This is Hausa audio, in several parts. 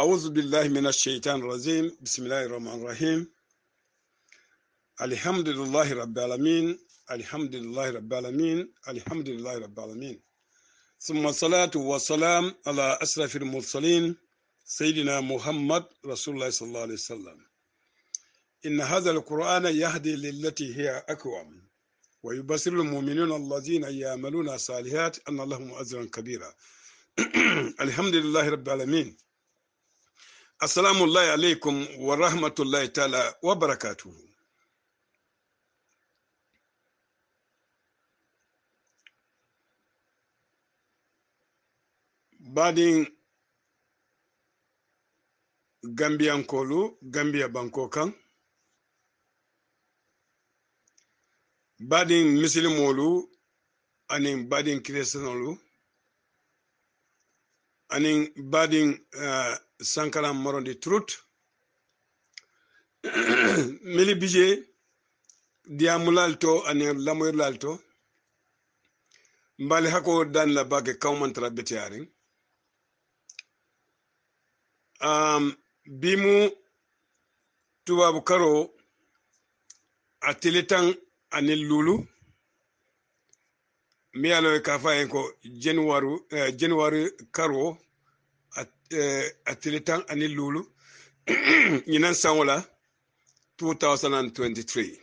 أعوذ بالله من الشيطان الرجيم بسم الله الرحمن الرحيم الحمد لله رب العالمين الحمد لله رب العالمين الحمد لله رب العالمين ثم الصلاة والسلام على أشرف المرسلين سيدنا محمد رسول الله صلى الله عليه وسلم إن هذا القرآن يهدي للتي هي أقوم ويبصر المؤمنون الذين يعملون الصالحات أن لهم أجرا كبيرا الحمد لله رب العالمين Assalamu alaikum wa rahmatullahi ta'ala wa barakatuhu. Badin Gambia Kolu, Gambia Bankokan, badin Musulmolu, anin badin Kiristanolu, anin badin uh, sankaram morondi trut mili bije diyamulal lalto ani lamoyirlal lalto mbali hako dan la bake kawmantara beteyarin um, bimu tubabu eh, karo a tilitan ani lulu miyaloy kafayen ko januwaru eh, januwaru karo a tele tan ani luulu ɲinan sanwo la 2023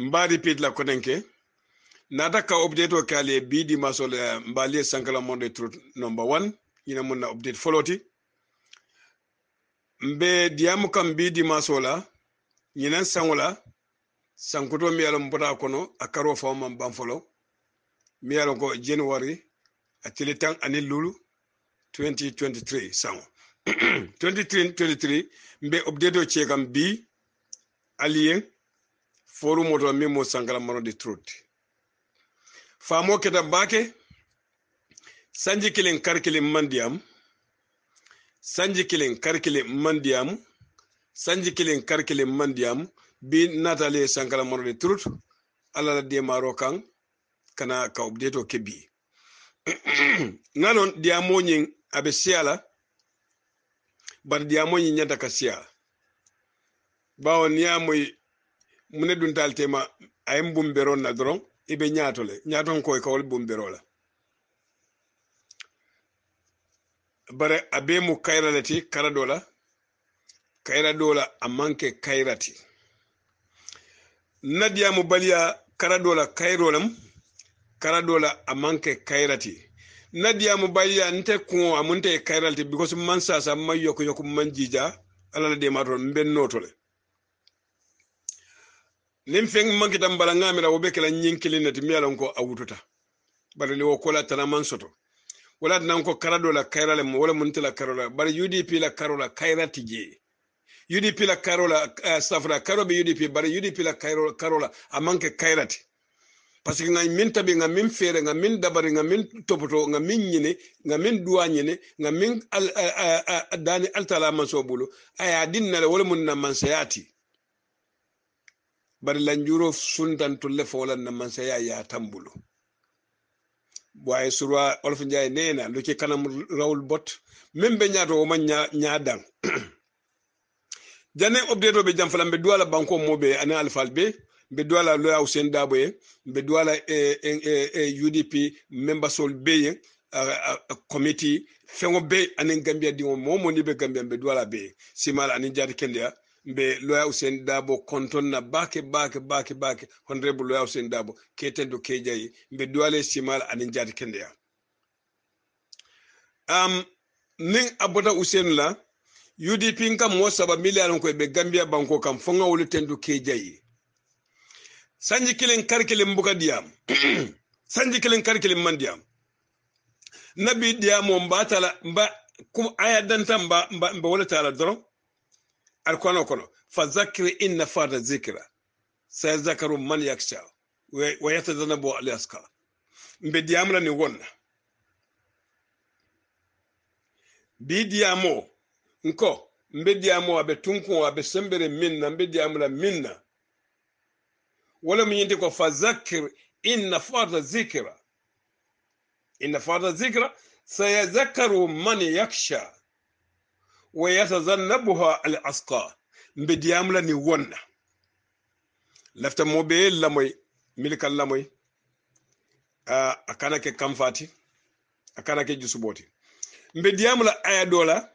n b'a repeat la konen ke nata ka update o kɛ ale bi dimaso la n b'ale eh, ye sankala monde truth number one ɲinan mun na update fɔlɔ ti n bɛ diyamu kan bi dimaso la ɲinan sanwo la sankoto min yalɔn bɔra a kɔnɔ a karo faw man ban fɔlɔ min yalɔn ko january a tele tan ani luulu 2023 sango 2023 mbe obdedo cekam bi alien forum oto min mo sankala mano de truth famo keta bake sanji kilen kar kilen mandiyam sanji kilen kar kilen mandiyam sanji kilen kar kilen mandiyam bi natale sankala mano de truth ala la demaro kan kana ka obdeto kebi nanon diamo nying aɓe siyala bana ɗiyamoyi ñanta ka siya bawo niyamoy mune ɗuntaltema ayim bumbero na doron iɓe ñatole ñaton koy kawol bumberola bare abe mu kayranati kara ɗola kayra ɗola a manke kayrati nadiyamu baliya kara ɗola kayrolam kara ɗola a manke kayrati nadiyamu bayya nte kuŋo amu nte kayral ti because man sasa man yoku yoku man jija ala la dema to mben noto le nin feŋ man kita mbala ŋamira wo be kela ñiŋ kiliŋ ne ti miŋ ye loŋ ko a wututa bari ni wo kola tana man soto wala tinan ko kara do la kayra le mu wala mun ti la karo la bari udp eh, la karo la kayra ti je udp la karo la uh, safra karo be udp bari udp la karo la a maŋ ke kayra ti par ce que gam min taɓi gam min feere gam min dabare gam min topoto gam min ñine gam min duwa ñine gam min dani altala mansoɓolo aya dinnale wole mun namman seyaati bare lanjuro sundantulle fowolan namman seya ya tambulo waye sura olfo jaye nena luki kanam rawl bot min ɓe ñaato oma ñaadan jane obdetoɓe jam falamɓe duwala banko moɓe ane alfal ɓe mbe duwala loya Hussein Dabo ye mbe duwala eh, eh, eh, eh UDP membersol be ye committee fengo be anen Gambia dingo mo mo ni be Gambia mbe duwala be simal anen jari kendia mbe loya Hussein Dabo konton na bake bake bake bake honorable loya Hussein Dabo ketendo kejayi mbe duwala simal anen jari kendia um, nin abota Hussein la UDP nka mo saba miliyan ko be Gambia banko kam fonga wulu tendu kejayi sanji kilin karkilin buka diyam sanji kilin karkilin man diyam nabi mo mba tala mba kum aya danta ta mba, mba wala tala doron ar kono fa zakri inna fata zikra sa zakaru man yaksha wa yatadanabu al yaska mbe la ni wonna bi diyamo nko mbe diyamo abe tunkun abe sembere minna mbe la minna wala mwenyende kwa fadhakir inna nafata zikra inna nafata zikra sayadhakaru man yaksha wa yatazannabuha al asqa mbe diyamla ni wonna lafta mobe lamoy milikal lamoy uh, a kana ke kamfati a kana ke jusuboti mbe diyamla aya dola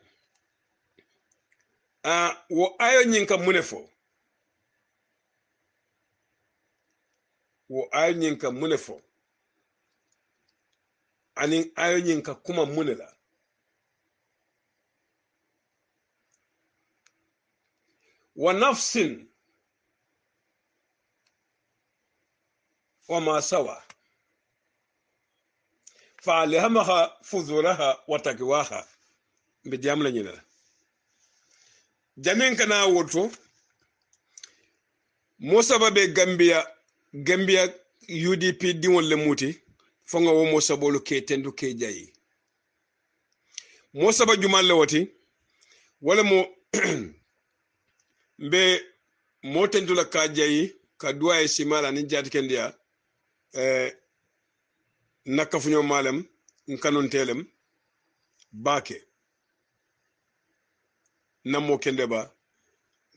uh, wo ayo nyinka munefo mune fo wo ayonyinka mune fo anin ayonyinka kuma mune la wa nafsin wa masawa fa alhamaha fuzuraha wa takwaha mbi jamla ñinala jamin kana woto mo sababe gambia gambia udp diŋol le muti fo ŋa wo moo saboolu ke tendu ke jayi moo saba juma le woti wo le mo mbe moo tentu la ka jayi ka duwa ye sima la niŋ jaatikendiya eh, na kafuñoo maa lem nkanunte lem baake kende ba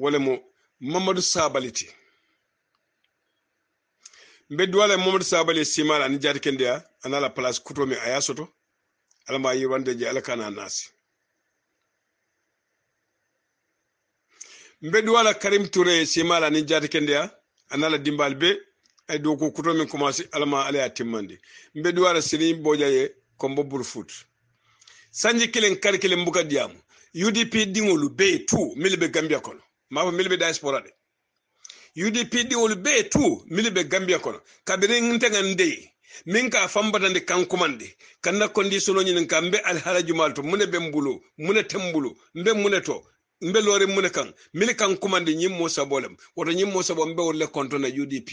wo mo mamadou sabaliti be duwala momadou sabali simala ani jati kende ya ana la place kutomi min aya soto ala ma yirwande je ala kana nasi mbe duwala karim touré simala ani jati kende ya ana la dimbal be ay do ko kuto commencé ala ma ala ya timmande mbe duwala sini boja ye kombo foot. sanji kilen kar kilen buka diamu udp dingolu be tu milbe gambia kono ma milbe diaspora de udp diwolu be tu mili be gambia kono kabiri nteŋan ndeyi min ka fambatandi kan kumandi kanna kondisino ñinin ka mbe alhalajumal malto mune be mbulu mune tembulu mbe mune to mbe lore mune kan mili kan kumandi nyim mo sabolem woto nyim mo sabo mbe wolle konto na udp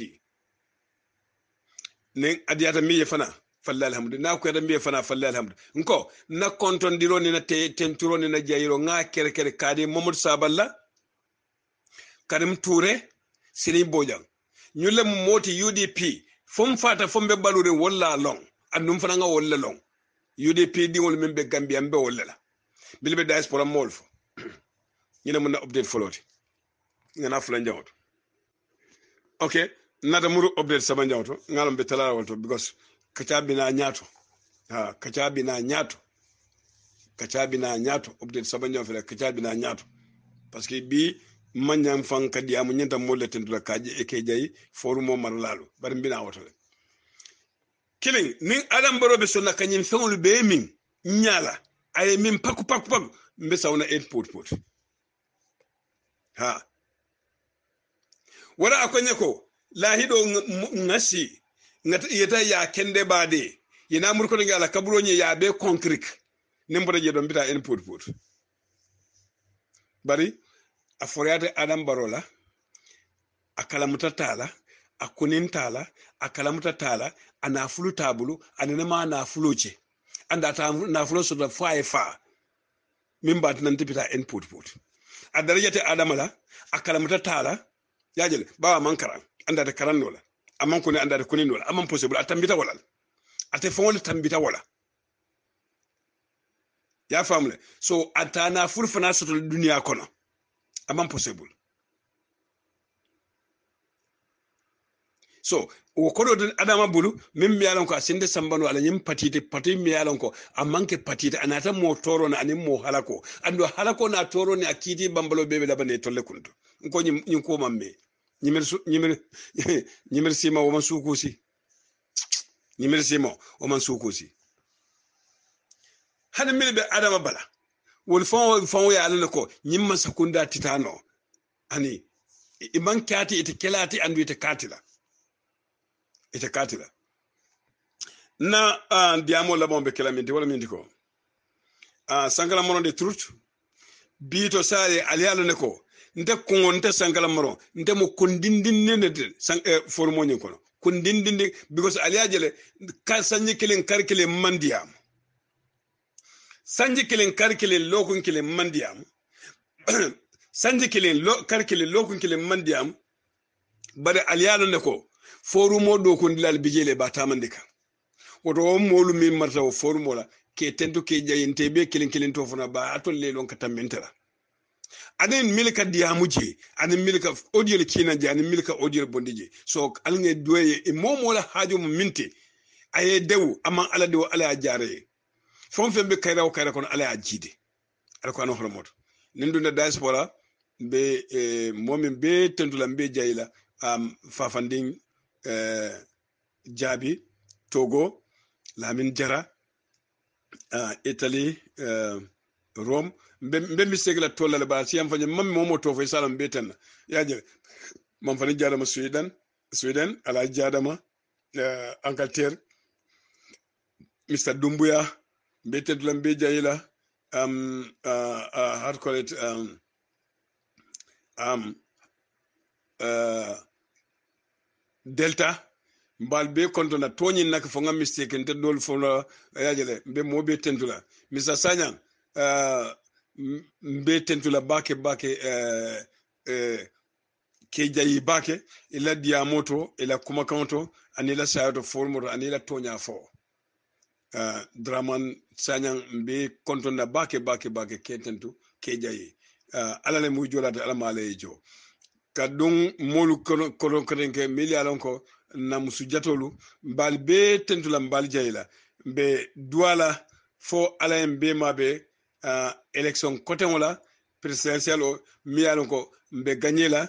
ne adiyata miye fana falle alhamdu na da miye fana falle alhamdu nko na kontondiro ni na tenturo ni na jayiro nga kere kere kadi mamadou saballa karim toure sini bojang ñulle mu moti udp fom fata fom balure wolla long fana nga wolla long udp gambia wolla la bilbe diaspora update foloti fula ok muru update sama ngalam be tala because kacha bina ha kacha bina kacha bina update sama kacha bina parce que bi manyan fan kadi yamu ñanta molle tentula kaje e ke jayi mo mara lalu bari mbina woto le adam niŋ adambaroɓe sonna kañin feŋolu be min nyala aye min paku paku paku mbe sawna en pot pot ha wala akoñe ko ngasi ngata yeta ya kende baade na murko nge ala nye ya be konkrik nimbo boto je ɗon mbita en pot pot bari a adam baro la a kalamuta tala a kunin tala a kalamuta tala a nafulu tabulu a ma nafulo ce anda ta nafulu su fo a ye min ba tafi ta in put put a ta adama la a kalamuta tala ba wa man karan da ta karan nola amman kuni da ta kunin nola amman possible a tambita wala a ta fawon tambita wala y'a faamu so a ta nafulu fana sɔrɔ duniya kɔnɔ am impossible so wo koɗo ɗen adama bulu min mi yalan ko a sinde sambano ala nyim patite pati mi yalan ko a manque patite anata mo na anin mo halako ando halako na toro a kiiti bambalo laba ne tolle kunto ko ñin ko me ñimir ñimir ñimir sima woman si ñimir sima woman si hani mi be adama bala wol fon fon ya alana ko nyimma sakunda titano ani i iman kyati ita kelati andu ita katila ita la. na uh, diyamo labon be kela minti wala minti ko uh, sankala moron de trut bito sare ali alana ko nte kuŋo nte sankala moro nte mo kundindindinde de san eh, formo nyin kono kundindindi because ali ajele ka sanyi kelen kar kelen mandiyam sanji kilin kar kelen, lokun kilin mandiyam sanji kilin lo, kar kelen, lokun kilin mandiyam bare aliyano ne ko foru mo do kun dilal bijele ba tamandika woto won molu min marta o foru mola ke tentu ke jayinte be kilin kilin to fana ba atol lelon ka tambintara anin milka diyamuji anin milka odiyol kinaji anin milka odiyol bondije, so alge duwaye e momola haajo mo minte dewu, dew amman ala dewa ala jare fɛn fɛn bɛ kayira o kayira kɔnɔ ala ji de ala ko bɛ mɔgɔ min bɛ diaspora la n bɛ ja be la a fafandin eh, jaabi togo lamini jara ah, Itali eh, rome mben mi segla tollal ba siyam fanya mammi momo to fay salam be tan Ya mam manfani jadama sweden sweden ala jadama eh, angleterre mr dumbuya mbeted lam be jayila um, uh, uh, how to call it um, um, uh, delta mbal be kontona toñin nak fo nga mistake nte dol fo la yajele mbe mo be tentula misa sanya uh, mbe tentula bake bake uh, uh, ke jayi bake ila e diyamoto ila e kuma kanto anila sayato folmoto anila toña fo uh, draman sañan mbe kontonda bake bake bake kententu ke jayi uh, ah, ala le muy jolata ala ma alaye jo ka ɗum molu koton kotenke mili alon ko namusu jatolu mbaali be tentula mbaali jayila mbe duwala fo ala en be maɓe uh, ah, election koten wala presidential o mi alon ko mbe gagné la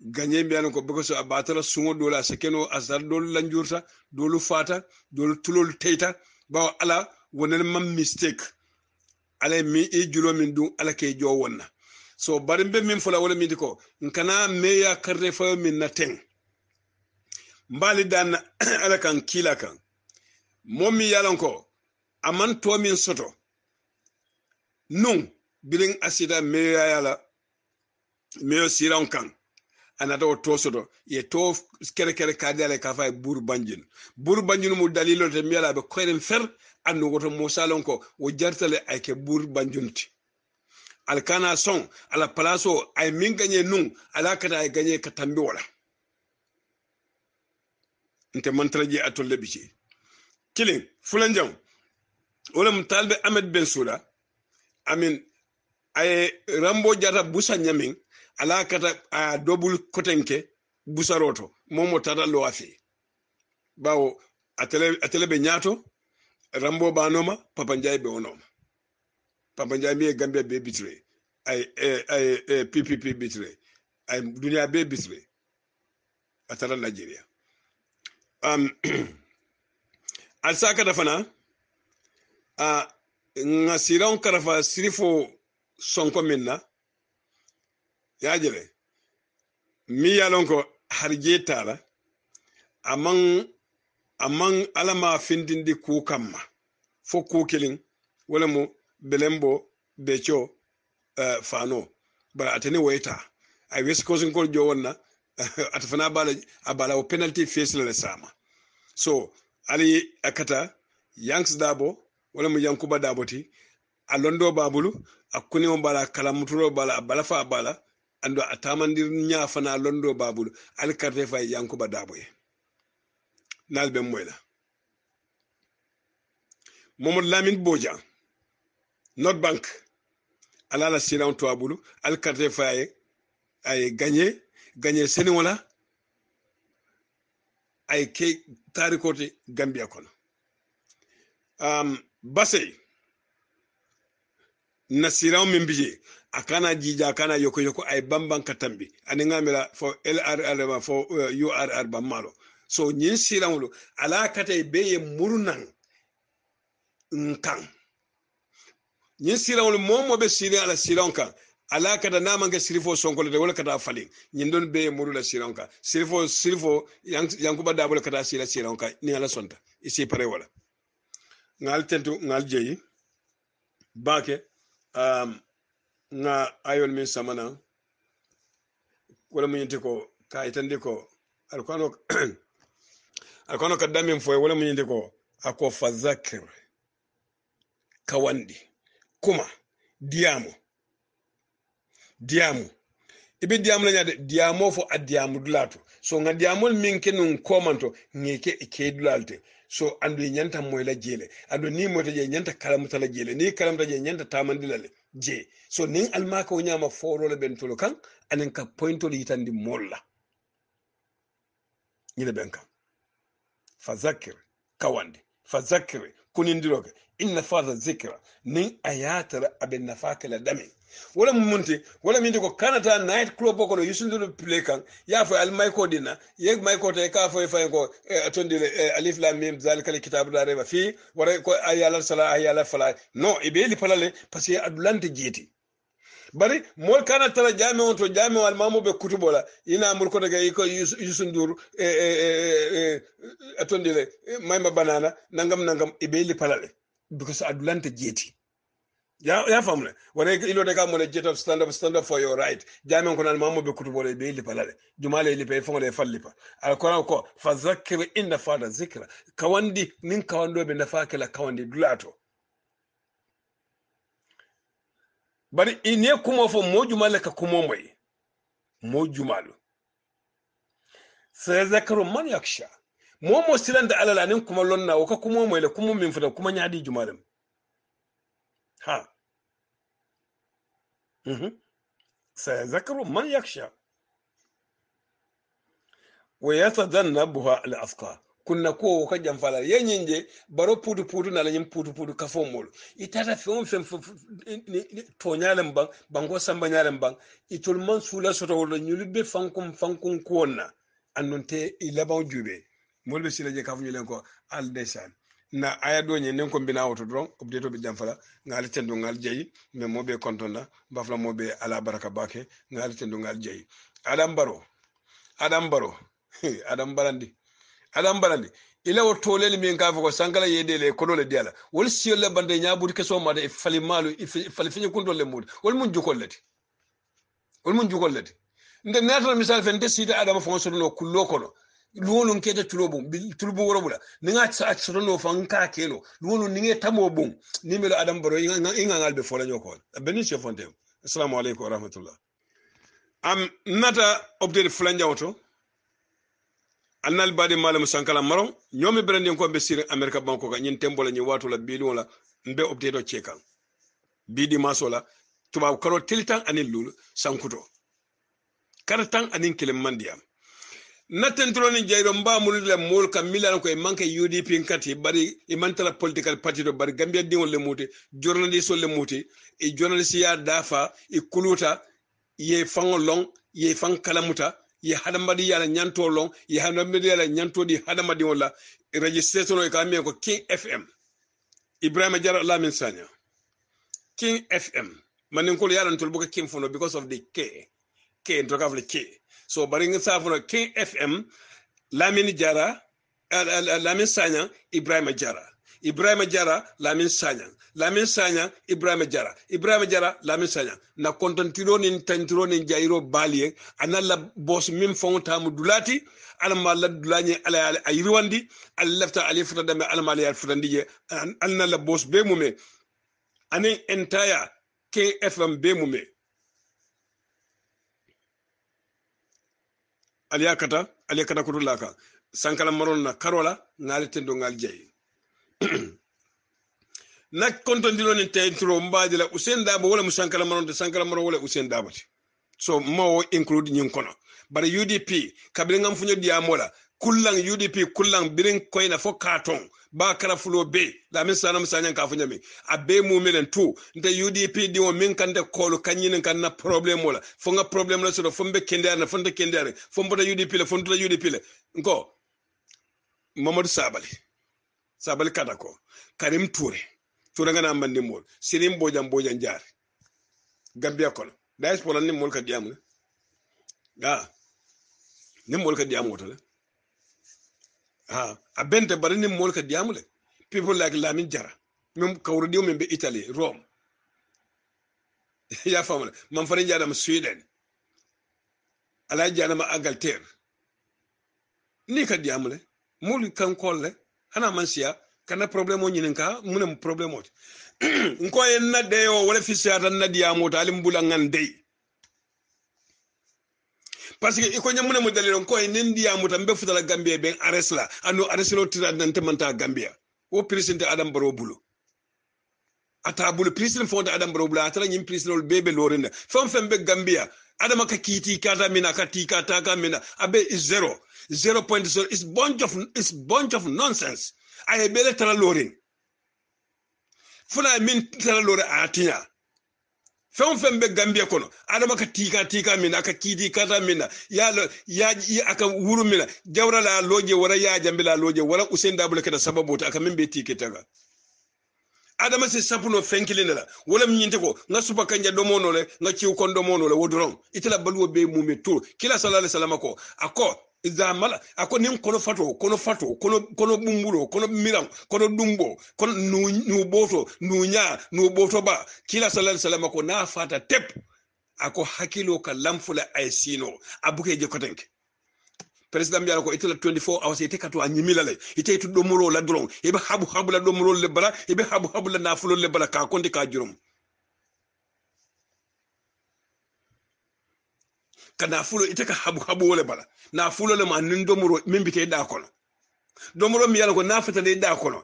gagné mbi alon ko boko so a batala suŋo dolu a sekeno a sara dolu lanjurta dolu fata dolu tulolu teyta bawo ala wonan man mistake ala mi i julo min dun ala ke jo wonna so bari be min la wala min ko nkana me ya karre fa min na ten mbali dan ala kan kila kan momi yalan ko aman to min soto nun bilin asida me ya yala me siran kan anata o to soto ye to kere kere kaadiyala ka fa e banjin buru banjin mu dalilo te miyala be koyren fer anndu woto musalon ko wo jartale ke buru banjunti al kana son ala place o ay min gagne nun ala kata ay gagne ka tambi wala nte ji atol lebi ci kilin fulan jam wala mu talbe ahmed ben soula amin ay rambo jata busa nyamin ala kata a dobul kotenke busaroto momo tata lowa bawo atele, atele be ñaato rambo banoma papa ndiaye be wonoma papa ndiaye mi e gambia be bitre ay e, ay ppp e, bitre ay duniya be bitre a tara nigeria um, alsa kata fana a ngasiron siraŋo karafa sirifo sonko min na yajire mi yalon ko har harje tara amman amman alama findindi ku kamma fo ku kilin wala mu belembo becho uh, fano bara atani waita ay ko sun ko jo wonna eh, atfana bala a bala o penalty le sama so ali akata yanks dabo wala mu yankuba daboti a londo babulu a kuni bala bala kalamuturo bala a bala fa bala ando a tamandir ñafana londo babulu alkarte fay yankuba daboye lal ben moyla momo lamin boja notre bank ala la silan to al alkarte fay ay gagné gagné wala ay ke tarikoti gambia kono um, basey na siran min bije a kana jija a kana yoko yoko ay bamban katambi ani mira fo lrr ma fo urr uh, ba malo so nyin wulu ala kata ye murunan nkan nyin siranwulu momo be sire ala siran kan ala kata nama ga sirifo sonkole de wala kata fali nyin don ye muru la siran kan sirifo sirifo yankuba da wala kata sira siran kan ni ala sonta isi pare wala ngal tentu ngal jeyi bake um, nga ayol min samana wala mun ko ka itandi ko alkano alkano kadda min foye wala mun ko ako fazakir kawandi kuma diyamo diyamo ibi diyamo la nyade diyamo fo a dulatu so nga diyamol min ke komanto ngeke ke dulalte so andu e ñanta la jele andu ni moyta je ñanta la jele ni kalamta je ñanta le je so nin almaka o ñama forole ɓen tolo kan anen ka pointol yitandi molla ñine ɓen kan fa zakir kawande fa zakir kunindiroke inna faza zikra nin a yatara aɓe la ɗamen wala mu munte wala min ko kanata night club ko no yusundulu play kan ya fa al ko dina ye ko te ka fa e fa ko e, atondi e, alif la mim zalika al kitab la rayba fi wara ko la sala la fala no be li le parce que adulante jeti bari mol kana tara jami on to jami wal mamu be kutubola ina mur ko daga ko yusundu e e atondi le mayma banana nangam nangam be li le because adulante jeti ya ya famle wona ilo de kam wona jet up stand up stand up for your right jamen ko nan mamobe kutubole be ili palale jumale ili pe fonde falli pa alquran ko fadhakkir inna fada zikra kawandi nin kawando be nafake la kawandi dulato bari ine kuma fo mo jumale ka kuma moy mo jumalu sai zakaru man yaksha mo mo silanda alala nin kuma lonna o ka kuma moy le kuma min fuda kuma nyadi jumalem ها مهم. zan na buha al الأسقى kunna ko ka jamfala ye ñinje baro putu putu na ñim putu putu kafo molu itata fewo fen toñalen ban banko sambañalen ban itol man suula sotowolo ñulu be fankun fankun kuwon na annun te i laban juube molu be sila je kafuñulen ko na aya do ñe nen ko mbina woto doron ko de to be jamfala ngal tendo ngal jeyi me mobe kontonda bafla mobe ala baraka bake ngal tendo ngal jeyi adam baro adam baro adam barandi adam barandi ila wo tolel min ka ko sankala yede le kolole diala wol siyol le bande nyaabudi keso mata e fali malu e, e fali fiñe kuntol le mudi wol mun jukollati wol mun jukollati nde natana misal fen de sida adama fon n'o kullo kono luwolu ke da tulo bum tulbu woro bula ninga tsa tsoro no fa nka ke no luwolu ninge tamo bum ni melo adam baro inga ngal be fola nyoko benin chef fonte assalamu alaikum wa rahmatullah am nata update flanja woto alnal bade malam sankala maron nyomi brandi ko be sir america banko ga ñin tembo la ñi watu la bilu la mbe update do chekan bidi masola tubaw karo tiltan anin lulu sankuto kartan anin kilim natten tronin jeyɗo mbamurila mool kam milano koye manque udp kati bari e mantara political parti ɗo bari gambia diŋol le muuti journaliste le muuti e journaliste ya dafa e kuluta ye faŋo loŋ ye faŋ kalamuta ye hadamadi yala ñanto loŋ ye hadamadi yala ñantoɗi hadamadiŋo la e registration e ka ko king fm ibrahima diara lamin sanya king fm manin kolo yaɗantol boka king fono because of the k k ntokafle k so bari nga saafara King FM Lamine jara Lamine sanya Ibrahima jara Ibrahima jara Lamine sanya Lamine sanya Ibrahima jara Ibrahima jara Lamine sanya na kontantiro nin tantiro nin jayiro baliye analla boss min mu dulati alama la dulani ala a yirwandi ala lefta ala futa dame alama ala futandi je alna la boss be mume ani entire KFM be mume aliya kata aliya kata kutulla kan sankala maron na karola na tendo ngal jeyi na kontondiro ni tentro mbaji la usen dabo wala musankala maron de sankala maron wala usen dabo so mawo include nyin kono bare udp kabile ngam funyo diamola kulang udp kulang birin koyna fo katon ba kara fulo be la min sana musanya ka funya min a be mu milen tu nda UDP di o min kan da kolu kan yin kan na problem wala fo nga problem la so fo mbe kende na fo nda kende fo mbo da UDP la fo nda UDP la nko Mamadou Sabali Sabali kada ko Karim Toure Toure nga na mandi mol Sirim Bojan Bojan Jaar Gambia kono diaspora ni mol ka diamu ga ah. ni mol ka diamu to la ha a bente bari ni moolu ka diyaamu people like lamin jara min kawrudiw min be italy rome ya faamu le man fana jaadama sweden ala jaadama angleterre ni ka diyaamu le moolu kan kolle ana hana man siya kana problem o ñinin munem mu ne mu o na deyo wala fisiyata na diyaamu ta ali mbula ngan dey parce que i ko mo mu ko en ndiya mo tan be futala gambia ben ares la ando ares lo tira nan manta gambia o president adam baro bulu ata bulu president fonde adam baro bulu ata ñim president ol bebe lorinda fam fam be gambia adama ka kiti kata mina ka ti kata ka mina abe is zero zero point zero is bunch of is bunch of nonsense aye bele tara lorin fula min tara lorin atinya fɛn o fɛn bɛ gambia kɔnɔ adama ka tika tika min na a ka kiiti kata min na ya a ka wuru min na jawara la loje wara ya jambe la loje wara usen dabula kɛra sababu ta a ka min bɛ tike ta kan adama se sapuno fɛn kelen de la wala min ɲinte ko n ka suba kanja dɔmɔ nɔ lɛ n ka ciw kɔn dɔmɔ nɔ lɛ wo dɔrɔn i la baluwo bɛ mun bɛ to kila sala alai salama kɔ a kɔ zamala ako nin kono fato kono fato kono kono bumbulo kono miram kono dumbo kono nu nu boto nu nya nu boto ba kila sallallahu alaihi wasallam ko na fata tep ako hakilo ka lamfula ay sino abuke je kotenke président mbiyata ko itala 24 awas ite kato a ñimila le ite itu ɗomorol la doron eɓe haɓu habu la ɗomorol le bala eɓe haɓu habu la nafulol le bala ka konti ka jurum. ka nafulo ite ka habu habu wole bala nafulo le ma nin domuro min bitay da kono domoro mi yalon ko na fata de da kono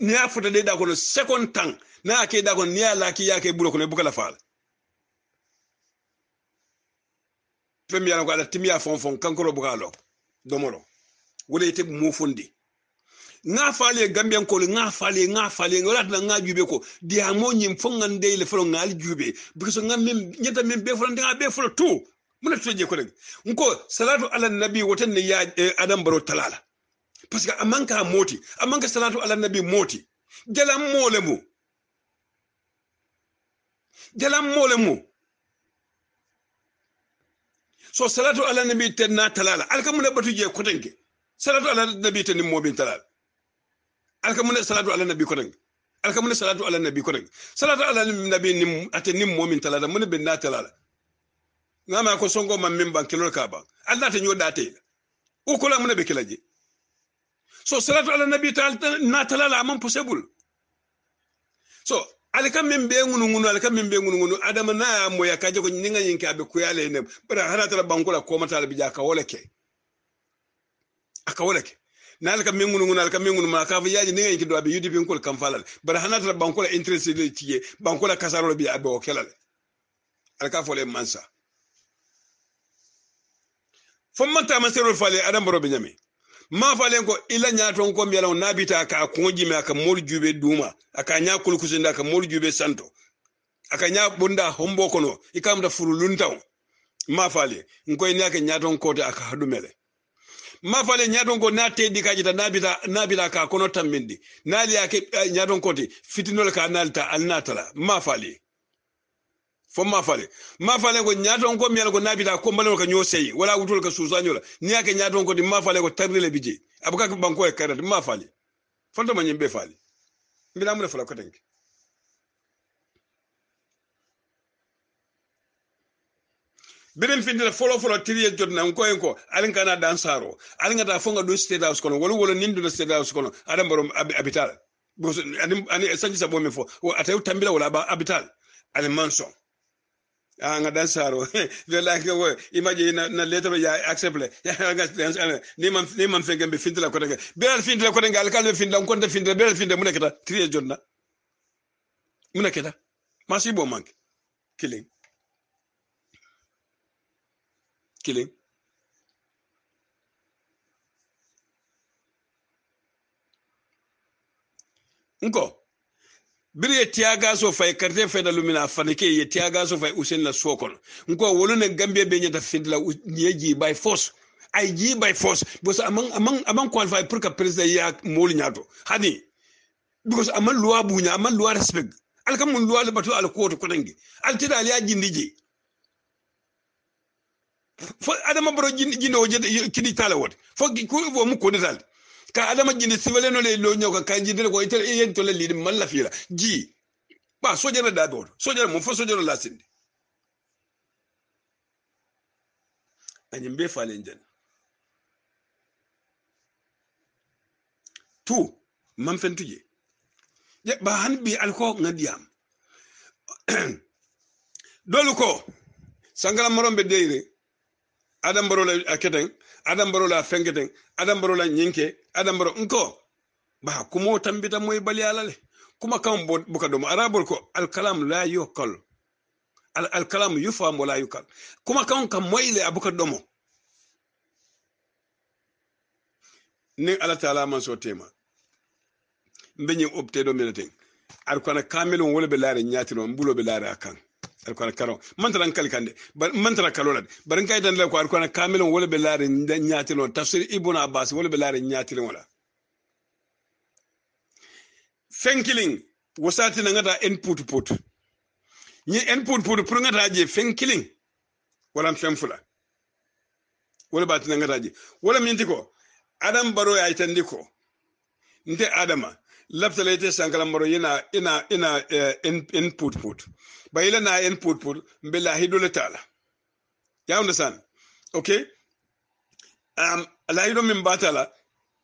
ni ya fata de da kono second tang na ke da kono ni ya ki ya buro bulo kono e buka la fala fem yalon ko ala timiya fon fon kankoro buka lo domoro wole ite mu fondi nga fale gambian ko nga fale nga fale wala tan nga jube ko di ha mo nyim fon ngande le fo ngal jube because ngam mem nyata mem be fo nga be fo tout muna toje kulen nko salatu ala nabi watan ne ya eh, adam baro talala parce que amanka moti amanka salatu ala nabi moti jalam mole mo jalam mole so salatu ala nabi ten na talala alka muna batu je kotenke salatu ala nabi ten mo bin talala alka muna salatu ala nabi kotenke alka muna salatu ala nabi kotenke salatu ala nabi ni atenim mo min talala mun bin na talala ngama ko songo man min ban kilol ka ban allah ta nyoda te o kula mun be kilaje so salat ala nabi ta na la man possible so alikam min be ngunu ngunu alikam min be ngunu ngunu adama na mo ya kaje ko ninga yinka abe yale ne bara hana tala kula ko mata bija ka wala ke aka wala ke na alikam min ngunu ngunu alikam min ngunu ma ka fa yaji ninga yinki do be yudi bin kul kam falal bara hana tala kula interest le tiye kula kasaro bi abo kelal alka fole mansa fomman taman serol fale adam boro beñame ma falen ko ila ñaton ko mbiyalaw nabita aka konjime aka mol juube duuma aka ña kulkusinde aka mol juube santo aka ña ɓunda hombo kono i kamta furu luntaw ma fale nkoye ni ake ñaton kote aka haɗumele ma fale ñaton ko na teɗɗi kaji ta nabita nabita eh, ka kono tammindi naali ake ñaton kote fitinol ka naalta alnatala ma fale fo ma fale ma fale ko nyaton ko miyal ko nabita ko mbalo ka nyosey wala wutul ko susanyo la niya ke nyaton ko di ma fale ko tabrile bije abuka ko banko e karat ma fale to ma nyembe fale mbila mu fala ko tenki fi ndira folo folo tiriye jotna ko en ko alin kana dan saro alin ngata fonga do state house kono wala wala nindu do state house kono adam barom abital ani sanji sa bo me fo atay tambila wala abital al mansion Ah, nga dan saro na ya ah, ni man ni man fenga be findla ko daga be findla ko daga findla ko findla be findla mu nekata jonna mu nekata bo killing killing biri ye fai karte fai da lumina fanike ye gaso fai usin na sokon nko ne gambe be nyata findla ye ji by force ay ji by force because among among among qualify pour que president ya moli nyato hani because among loi bunya among loi respect al kam mun loi batu al ko dangi al tidal ya jindiji fo adama baro jindi ndo o kidi talawot fo ko mu ko ndal ka adama jini sibale no le lo nyoka ka jidele ko itel yen to le lidi malla fira ji ba sojere da do sojere mo fo sojere la sindi anyi mbe falen jan tu man fen tuje je ba han bi alko ngadiyam dolu ko sangala morombe deire adam aketen adam barola fenketen adam barola nyinke adam baro nko ba kumo tambita moy baliyala le kuma kan buka domo arabul ko alkalam la yuqal al alkalam yufam wala yuqal kuma kam ka le abuka domo ni ala taala man so tema mbe ñin opte do melaten ar kana kamelon wala laare ñatiro mbulo be laare akan alkwana karo mantara kan kan de mantara kalolad barin kai dan la ko alkwana kamilon wala be nyati lon tafsir ibn abbas wala be nyati lon wala fenkilin wasati na ngata input put ni input put pour ngata je fenkilin wala fula wala batina ngata je wala minti ko adam baro ya itandiko ko nte adama labtala ite sankala maro ina ina ina eh, input put ba ile na input put mbela hidole tala ya understand okay um ala hido min batala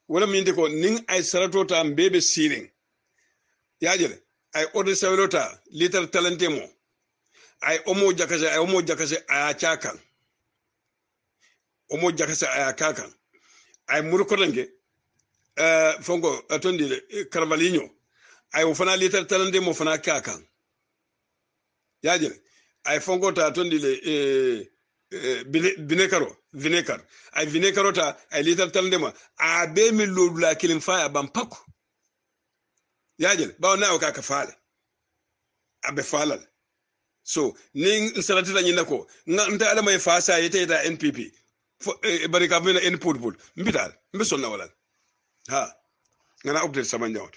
wala min ko nin ay sarato ta mbebe sirin ya jere ay order sawelo ta liter talente mo ay omo jakase ay omo jakase ay achakan omo jakase ay akakan ay murkolange uh, eh, fonko atondi eh, carvalhinho ay o fana litar talande mo fana a kan yajin ay fonko ta atondi le eh, eh vinekaro vinekar ay vinekaro ta ay litar talande ma a mi min kelen kilin a ban pako Ba bawo na o ka ka bɛ abe falal so ni salatita ñinna ko nta alama e fasa yete ta npp fo eh, bari ka mena en putbul mbital mbi sonna walal ha ngana obdel saman jawt